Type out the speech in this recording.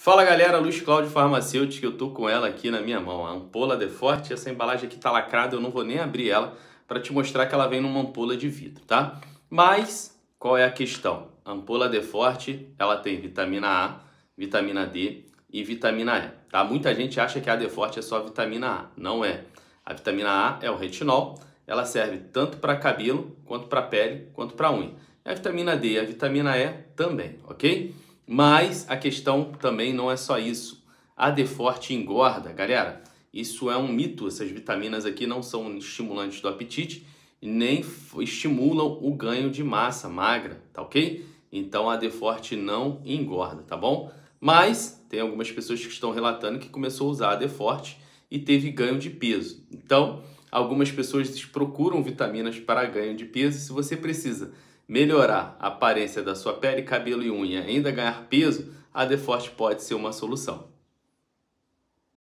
Fala galera, Luiz Cláudio Farmacêutica, eu tô com ela aqui na minha mão, é a ampola de forte, essa embalagem aqui tá lacrada, eu não vou nem abrir ela para te mostrar que ela vem numa ampola de vidro, tá? Mas qual é a questão? A ampola de forte, ela tem vitamina A, vitamina D e vitamina E, tá? Muita gente acha que a de forte é só vitamina A, não é. A vitamina A é o retinol, ela serve tanto para cabelo, quanto para pele, quanto para unha. E a vitamina D e a vitamina E também, OK? Mas a questão também não é só isso. A de forte engorda, galera. Isso é um mito. Essas vitaminas aqui não são estimulantes do apetite, nem estimulam o ganho de massa magra, tá ok? Então a de forte não engorda, tá bom? Mas tem algumas pessoas que estão relatando que começou a usar a de forte e teve ganho de peso. Então, Algumas pessoas procuram vitaminas para ganho de peso. Se você precisa melhorar a aparência da sua pele, cabelo e unha, ainda ganhar peso, a Deforte pode ser uma solução.